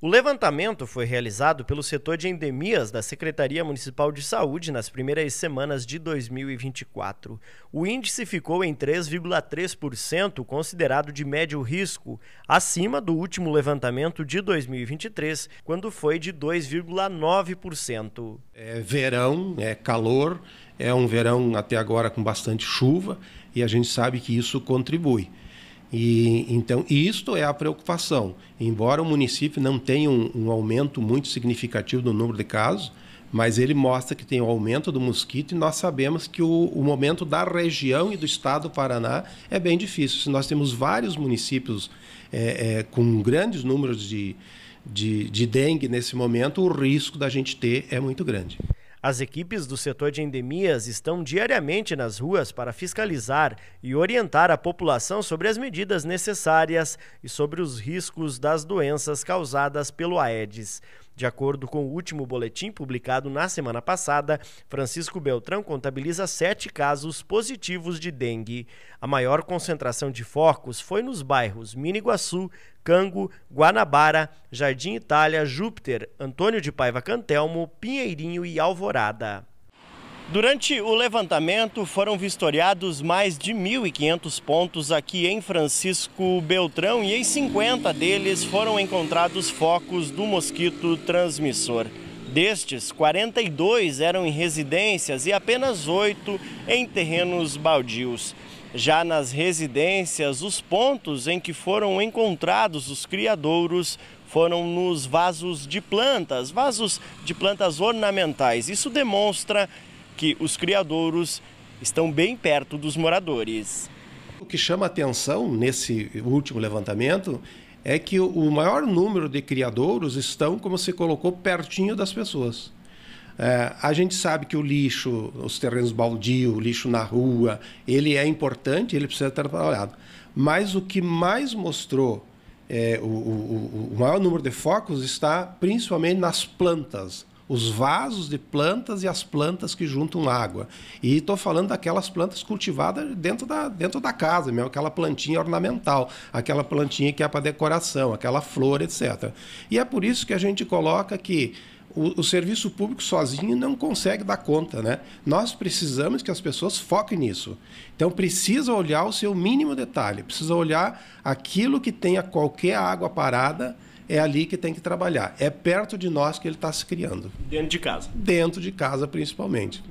O levantamento foi realizado pelo setor de endemias da Secretaria Municipal de Saúde nas primeiras semanas de 2024. O índice ficou em 3,3%, considerado de médio risco, acima do último levantamento de 2023, quando foi de 2,9%. É verão, é calor, é um verão até agora com bastante chuva e a gente sabe que isso contribui. E, então, isto é a preocupação. Embora o município não tenha um, um, aumento muito significativo do número de casos, mas ele mostra que tem o um aumento do mosquito e nós sabemos que o, o, momento da região e do estado do Paraná é bem difícil. Se nós temos vários municípios é, é, com grandes números de, de, de dengue nesse momento, o risco da gente ter é muito grande. As equipes do setor de endemias estão diariamente nas ruas para fiscalizar e orientar a população sobre as medidas necessárias e sobre os riscos das doenças causadas pelo Aedes. De acordo com o último boletim publicado na semana passada, Francisco Beltrão contabiliza sete casos positivos de dengue. A maior concentração de focos foi nos bairros Miniguaçu, Cango, Guanabara, Jardim Itália, Júpiter, Antônio de Paiva Cantelmo, Pinheirinho e Alvorada. Durante o levantamento, foram vistoriados mais de 1.500 pontos aqui em Francisco Beltrão e em 50 deles foram encontrados focos do mosquito transmissor. Destes, 42 eram em residências e apenas 8 em terrenos baldios. Já nas residências, os pontos em que foram encontrados os criadouros foram nos vasos de plantas, vasos de plantas ornamentais. Isso demonstra que os criadouros estão bem perto dos moradores. O que chama atenção nesse último levantamento é que o maior número de criadouros estão, como se colocou, pertinho das pessoas. É, a gente sabe que o lixo, os terrenos baldios, o lixo na rua, ele é importante, ele precisa ser trabalhado. Mas o que mais mostrou é, o, o, o maior número de focos está principalmente nas plantas os vasos de plantas e as plantas que juntam água. E estou falando daquelas plantas cultivadas dentro da, dentro da casa, mesmo aquela plantinha ornamental, aquela plantinha que é para decoração, aquela flor, etc. E é por isso que a gente coloca que o, o, serviço público sozinho não consegue dar conta, né? Nós precisamos que as pessoas foquem nisso. Então precisa olhar o seu mínimo detalhe, precisa olhar aquilo que tenha qualquer água parada é ali que tem que trabalhar. É perto de nós que ele está se criando. Dentro de casa. Dentro de casa, principalmente.